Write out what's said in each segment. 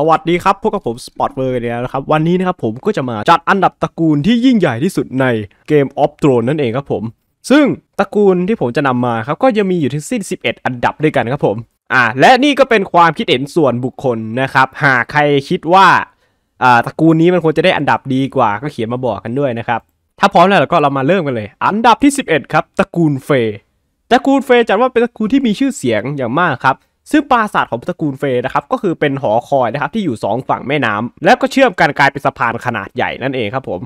สวัสดีครับ พวกกับผม สปอตเวอร์กันแล้วนะครับ วันนี้นะครับผมก็จะมา จัดอันดับตระกูลที่ยิ่งใหญ่ที่สุดในเกมออฟโตรนนั่นเองครับผม ซึ่งตระกูลที่ผมจะนำมาครับก็จะมีอยู่ทั้งสิ้น 11 อันดับด้วยกันครับผมอ่าและนี่ก็เป็นความคิดเห็นส่วนบุคคลนะครับหากใครคิดว่าอ่าตระกูลนี้มันควรจะได้อันดับดีกว่าก็เขียนมาบอกกันด้วยนะครับถ้าพร้อมแล้วก็เรามาเริ่มกันเลย อันดับที่ 11 ครับตระกูลเฟยตระกูลเฟยจัดว่าเป็นตระกูลที่มีชื่อเสียงอย่างมากครับซึ่งปราสาทของตระกูลเฟยนะครับก็คือเป็นหอคอยนะครับที่อยู่ 2 ฝั่งแม่น้ำ แล้วก็เชื่อมกันกลายเป็นสะพานขนาดใหญ่นั่นเองครับผม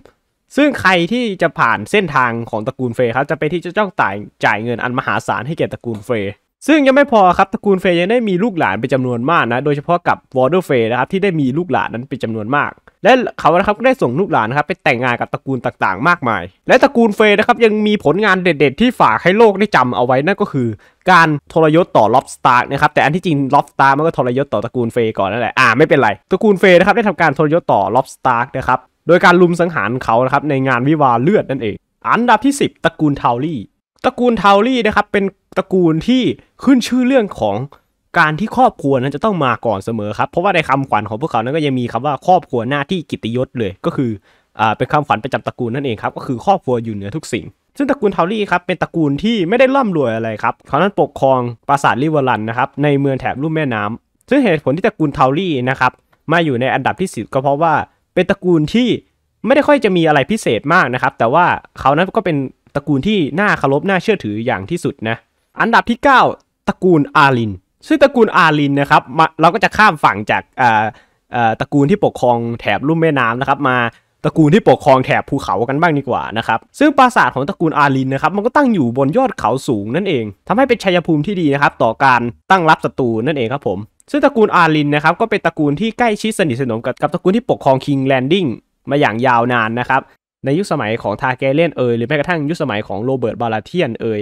ซึ่งใครที่จะผ่านเส้นทางของตระกูลเฟยครับจะไปที่จะต้องจ่ายจ่ายเงินอันมหาศาลให้แก่ตระกูลเฟยซึ่งยังไม่พอครับตระกูลเฟยยังได้มีลูกหลานเป็นจำนวนมากนะโดยเฉพาะกับวอร์เดอร์เฟยนะครับที่ได้มีลูกหลานนั้นเป็นจำนวนมากและเขานะครับก็ได้ส่งลูกหลานนะครับไปแต่งงานกับตระกูลต่าง ๆมากมาย และตระกูลเฟยนะครับยังมีผลงานเด็ดๆที่ฝากให้โลกได้จำเอาไว้นั่นก็คือ การทรยศต่อล็อบสตาร์นะครับแต่อันที่จริงล็อบสตาร์มันก็ทรยศต่อตระกูลเฟยก่อนนั่นแหละอ่าไม่เป็นไรตระกูลเฟยนะครับได้ทำการทรยศต่อล็อบสตาร์นะครับโดยการลุมสังหารเขานะครับในงานวิวาเลือดนั่นเอง อันดับที่ 10ตระกูลทาวลี่ตระกูลเทาลี่นะครับ เป็นตระกูลที่ขึ้นชื่อเรื่องของการที่ครอบครัวนั้นจะต้องมาก่อนเสมอครับ เพราะว่าในคำขวัญของพวกเขานั้นก็ยังมีคำว่าครอบครัวหน้าที่กิตยศเลย ก็คืออ่าเป็นคำขวัญประจำตระกูลนั่นเองครับก็คือครอบครัวอยู่เหนือทุกสิ่งซึ่งตระกูลเทาลี่ครับเป็นตระกูลที่ไม่ได้ร่ำรวยอะไรครับเขานั้นปกครองปราสาทลิเวอร์ลันนะครับในเมืองแถบลุ่มแม่น้ำ ซึ่งเหตุผลที่ตระกูลเทาลี่นะครับมาอยู่ในอันดับที่สิบก็เพราะว่าเป็นตระกูลที่ไม่ได้ค่อยจะมีอะไรพิเศษมากนะครับแต่ว่าเขานั้นก็เป็นตระกูลที่น่าเคารพน่าเชื่อถืออย่างที่สุดนะอันดับที่ 9ตระกูลอารินซึ่งตระกูลอารินนะครับเราก็จะข้ามฝั่งจากตระกูลที่ปกครองแถบลุ่มแม่น้ำนะครับมาตระกูลที่ปกครองแถบภูเขากันบ้างดีกว่านะครับซึ่งปราสาทของตระกูลอารินนะครับมันก็ตั้งอยู่บนยอดเขาสูงนั่นเอง ทำให้เป็นชัยภูมิที่ดีนะครับ ต่อการตั้งรับศัตรูนั่นเองครับผมซึ่งตระกูลอารินนะครับก็เป็นตระกูลที่ใกล้ชิดสนิทสนม กับกับตระกูลที่ปกครองคิงแลนดิ้งมาอย่างยาวนานนะครับในยุคสมัยของทาแกเลนเอยหรือแม้กระทั่งยุคสมัยของโรเบิร์ตบาลาเทียนเอย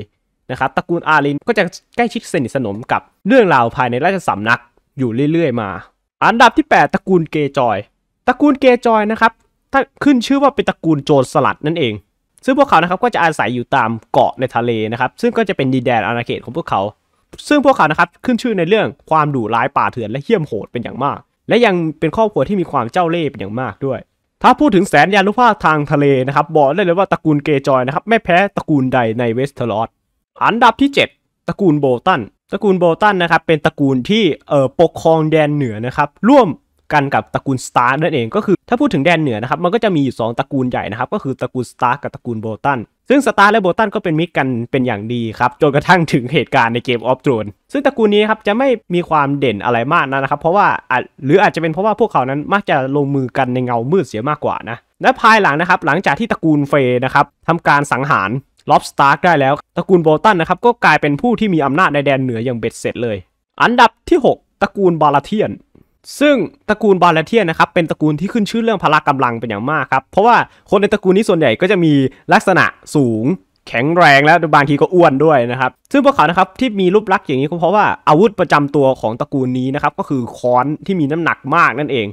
นะครับตระกูลอารินก็จะใกล้ชิดสนิทสนมกับ เรื่องราวภายในราชสำนักอยู่เรื่อย ๆมา อันดับที่ 8 ตระกูลเกจอย ตระกูลเกจอยนะครับถ้าขึ้นชื่อว่าเป็นตระกูลโจรสลัดนั่นเอง ซึ่งพวกเขานะครับก็จะอาศัยอยู่ตามเกาะในทะเลนะครับซึ่งก็จะเป็นดินแดนอาณาเขตของพวกเขา ซึ่งพวกเขานะครับขึ้นชื่อในเรื่องความดุร้ายป่าเถื่อนและเหี้ยมโหดเป็นอย่างมาก และยังเป็นครอบครัวที่มีความเจ้าเล่ห์เป็นอย่างมากด้วยถ้าพูดถึงแสนยานุภาพทางทะเลนะครับบอกได้เลยว่าตระกูลเกจอยนะครับไม่แพ้ตระกูลใดในเวสเทอร์ลอสอันดับที่ 7 ตระกูลโบตันตระกูลโบตันนะครับเป็นตระกูลที่เอ่อปกครองแดนเหนือนะครับร่วมกันกับตระกูลสตาร์นั่นเองก็คือถ้าพูดถึงแดนเหนือนะครับมันก็จะมีอยู่2ตระกูลใหญ่นะครับก็คือตระกูลสตาร์กับตระกูลโบตันซึ่งสตาร์และโบตันก็เป็นมิตรกันเป็นอย่างดีครับจนกระทั่งถึงเหตุการณ์ในเกมออฟโรรนซึ่งตระกูลนี้ครับจะไม่มีความเด่นอะไรมากนะครับเพราะว่าหรืออาจจะเป็นเพราะว่าพวกเขานั้นมักจะลงมือกันในเงามืดเสียมากกว่านะและภายหลังนะครับหลังจากที่ตระกูลเฟย์นะครับทำการสังหารล็อบสตาร์กได้แล้วตระกูลโบตันนะครับก็กลายเป็นผู้ที่มีอำนาจในแดนเหนืออย่างเบ็ดเสร็จเลย อันดับที่ 6ตระกูลบาลาเทียนซึ่งตระกูลบาลเทียนนะครับเป็นตระกูลที่ขึ้นชื่อเรื่องพละกำลังเป็นอย่างมากครับเพราะว่าคนในตระกูลนี้ส่วนใหญ่ก็จะมีลักษณะสูงแข็งแรงแล้วบางทีก็อ้วนด้วยนะครับซึ่งพวกเขานะครับที่มีรูปลักษณ์อย่างนี้ก็เพราะว่าอาวุธประจำตัวของตระกูลนี้นะครับก็คือค้อนที่มีน้ำหนักมากนั่นเอง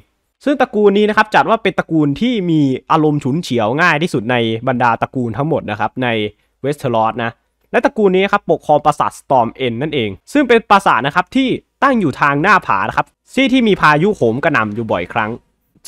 ซึ่งตระกูลนี้นะครับจัดว่าเป็นตระกูลที่มีอารมณ์ฉุนเฉียวง่ายที่สุดในบรรดาตระกูลทั้งหมดนะครับในเวสเทอร์ลอสนะและตระกูลนี้ครับปกครองปราสาทสตอมเอ็นนั่นเอง ซึ่งเป็นปราสาทนะครับที่ตั้งอยู่ทางหน้าผานะครับซี่ที่มีพายุโหมกระหน่ำอยู่บ่อยครั้ง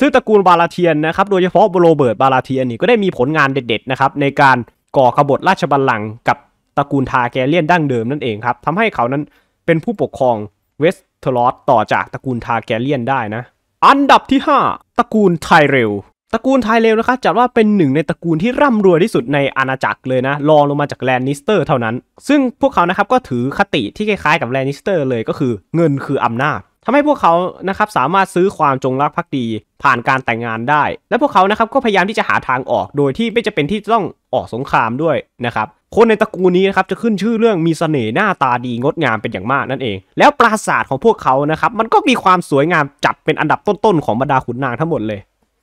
ซึ่งตระกูลบาลาเทียนนะครับโดยเฉพาะโรเบิร์ตบาลาเทียน นี่ก็ได้มีผลงานเด็ดๆนะครับในการก่อขบฏราชบัลลังก์กับตระกูลทาแกเลียนดั้งเดิมนั่นเองครับทำให้เขานั้นเป็นผู้ปกครองเวสเทอร์ลอสต่อจากตระกูลทาแกเลียนได้นะอันดับที่ 5ตระกูลไทเรลตระกูลไทเลวนะคะจัดว่าเป็นหนึ่งในตระกูลที่ร่ำรวยที่สุดในอาณาจักรเลยนะรองลงมาจากแลนนิสเตอร์เท่านั้น ซึ่งพวกเขานะครับก็ถือคติที่คล้ายๆกับแลนนิสเตอร์เลยก็คือ เงินคืออำนาจทำให้พวกเขานะครับสามารถซื้อความจงรักภักดี ผ่านการแต่งงานได้ และพวกเขานะครับก็พยายามที่จะหาทางออกโดยที่ไม่จะเป็นที่ต้องออกสงครามด้วยนะครับคนในตระกูลนี้นะครับจะขึ้นชื่อเรื่องมีสเสน่ห์หน้าตาดีงดงามเป็นอย่างมากนั่นเอง แล้วปราสาทของพวกเขานะครับมันก็มีความสวยงามจัดเป็นอันดับต้นๆของบรรดาขุนนางทั้งหมดเลย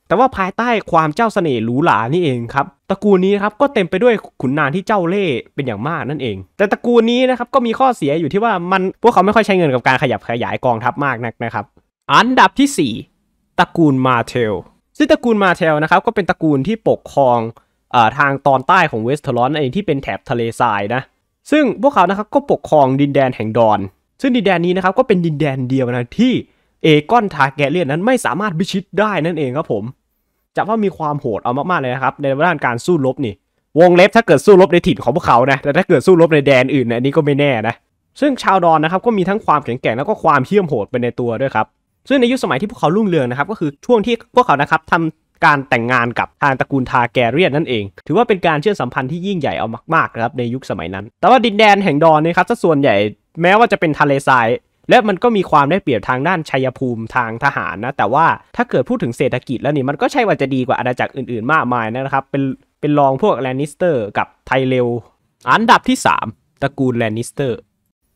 แต่ว่าภายใต้ความเจ้าเสน่ห์หรูหรานี่เองครับตระกูลนี้ครับก็เต็มไปด้วยขุนนางที่เจ้าเล่ห์เป็นอย่างมากนั่นเอง แต่ตระกูลนี้นะครับก็มีข้อเสียอยู่ที่ว่ามันพวกเขาไม่ค่อยใช้เงินกับการขยับขยายกองทัพมากนักนะครับ อันดับที่ 4ตระกูลมาเทลซึ่งตระกูลมาเทลนะครับก็เป็นตระกูลที่ปกครองอทางตอนใต้ของเวสเทอรอนเองที่เป็นแถบทะเลทรายนะซึ่งพวกเขานะครับก็ปกครองดินแดนแห่งดอนซึ่งดินแดนนี้นะครับก็เป็นดินแดนเดียวนะที่เอกอนทาแกเลียนนั้นไม่สามารถพิชิตได้นั่นเองครับผมจะว่ามีความโหดเอามากๆเลยนะครับในด้านการสู้รบนี่ วงเล็บถ้าเกิดสู้รบในถิ่นของพวกเขานะแต่ถ้าเกิดสู้รบในแดนอื่นนะอันนี้ก็ไม่แน่นะซึ่งชาวดอนนะครับก็มีทั้งความแข็งแกร่งแล้วก็ความเที่ยมโหดไปในตัวด้วยครับซึ่งในยุคสมัยที่พวกเขารุ่งเรืองนะครับก็คือช่วงที่พวกเขานะครับทำการแต่งงานกับทางตระกูลทาแกเรียนนั่นเอง ถือว่าเป็นการเชื่อมสัมพันธ์ที่ยิ่งใหญ่เอามากๆนะครับในยุคสมัยนั้น แต่ว่าดินแดนแห่งดอนนี่ครับส่วนใหญ่แม้ว่าจะเป็นทะเลทรายและมันก็มีความได้เปรียบทางด้านชัยภูมิทางทหารนะ แต่ว่าถ้าเกิดพูดถึงเศรษฐกิจแล้วนี่ มันก็ใช่ว่าจะดีกว่าอาณาจักรอื่นๆมากมายนะครับเป็นเป็นรองพวกแลนนิสเตอร์ กับไทเรลอันดับที่ 3ตระกูลแลนนิสเตอร์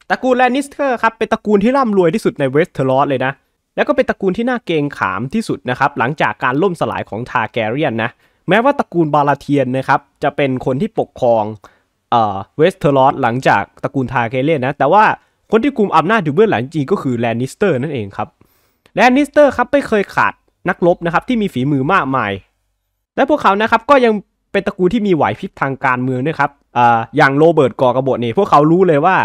ตระกูลแลนนิสเตอร์ครับเป็นตระกูลที่ร่ำรวยที่สุดในเวสเทอร์ลอสเลยนะแล้วก็เป็นตระกูลที่น่าเกรงขามที่สุดนะครับหลังจากการล่มสลายของทาแกเรียนนะแม้ว่าตระกูลบาลาเทียนนะครับจะเป็นคนที่ปกครองเวสเทอร์ลอสหลังจากตระกูลทาแกเรียนนะแต่ว่าคนที่กลุ่มอำนาจอยู่เบื้องหลังจริงก็คือแลนนิสเตอร์นั่นเองครับแลนนิสเตอร์ครับไม่เคยขาดนักรบนะครับที่มีฝีมือมากมายและพวกเขานะครับก็ยังเป็นตระกูลที่มีไหวพริบทางการเมืองด้วยครับออย่างโรเบิร์ตก่อกระบฏนี่พวกเขารู้เลยว่า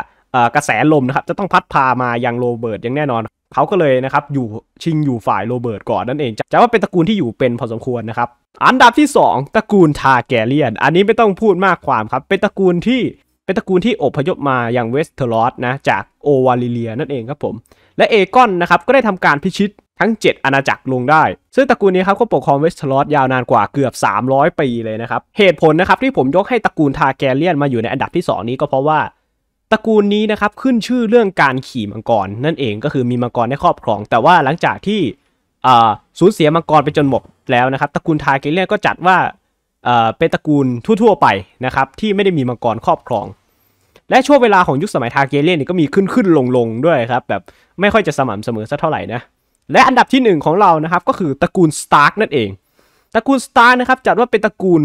กระแสลมนะครับจะต้องพัดพามาอย่างโรเบิร์ตอย่างแน่นอน เขาก็เลยนะครับอยู่ชิงอยู่ฝ่ายโรเบิร์ตก่อนนั่นเองจะว่าเป็นตระกูลที่อยู่เป็นพอสมควรนะครับ อันดับที่ 2 ตระกูลทาแกเลียนอันนี้ไม่ต้องพูดมากความครับเป็นตระกูลที่เป็นตระกูลที่อพยพมาอย่างเวสเทอร์ลอสนะจากโอวาลิเลีย นั่นเองครับผม และเอกอนนะครับก็ได้ทำการพิชิตทั้ง 7อาณาจักรลงได้ ซึ่งตระกูลนี้ครับก็ปกครองเวสเทอร์ลอสยาวนานกว่าเกือบ 300ปีเลยนะครับเหตุผลนะครับ ที่ผมยกให้ตระกูลทาแกเลียนมาอยู่ในอันดับที่ 2 นี้ก็เพราะว่า ตระกูลนี้นะครับขึ้นชื่อเรื่องการขี่มังกร นั่นเองก็คือมีมังกรในครอบครอง แต่ว่าหลังจากที่สูญเสียมังกรไปจนหมดแล้วนะครับตระกูลทาแกเลียนก็จัดว่าเป็นตระกูลทั่ว ๆ ไปนะครับที่ไม่ได้มีมังกรครอบครอง และช่วงเวลาของยุคสมัยทาเกเลียนนี่ก็มีขึ้นขึ้นลงลงด้วยครับแบบไม่ค่อยจะสม่ำเสมอสักเท่าไหร่นะและอันดับที่ 1 ของเรานะครับก็คือตระกูลสตาร์กนั่นเองตระกูลสตาร์กนะครับจัดว่าเป็นตระกูล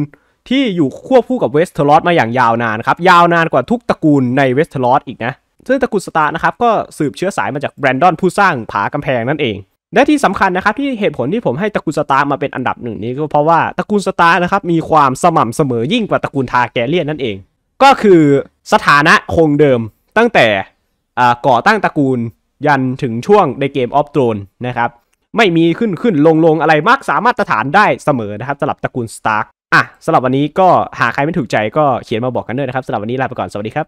ที่อยู่ควบคู่กับเวสเทอร์ลอสมาอย่างยาวนานครับยาวนานกว่าทุกตระกูลในเวสเทอร์ลอสอีกนะซึ่งตระกูลสตาร์นะครับก็สืบเชื้อสายมาจากแบรนดอนผู้สร้างผากำแพงนั่นเองและที่สำคัญนะครับที่เหตุผลที่ผมให้ตระกูลสตาร์มาเป็นอันดับหนึ่งนี้ก็เพราะว่าตระกูลสตาร์นะครับมีความสม่ำเสมอยิ่งกว่าตระกูลทาแกเลียนนั่นเอง ก็คือสถานะคงเดิมตั้งแต่ก่อตั้งตระกูลยันถึงช่วงในเกมออฟโตรนนะครับไม่มีขึ้นขึ้นลงลงอะไรมากสามารถฐานได้เสมอนะครับสำหรับตระกูลสตาร์อ่ะสำหรับวันนี้ก็หาใครไม่ถูกใจก็เขียนมาบอกกันด้วยนะครับสำหรับวันนี้ลาไปก่อนสวัสดีครับ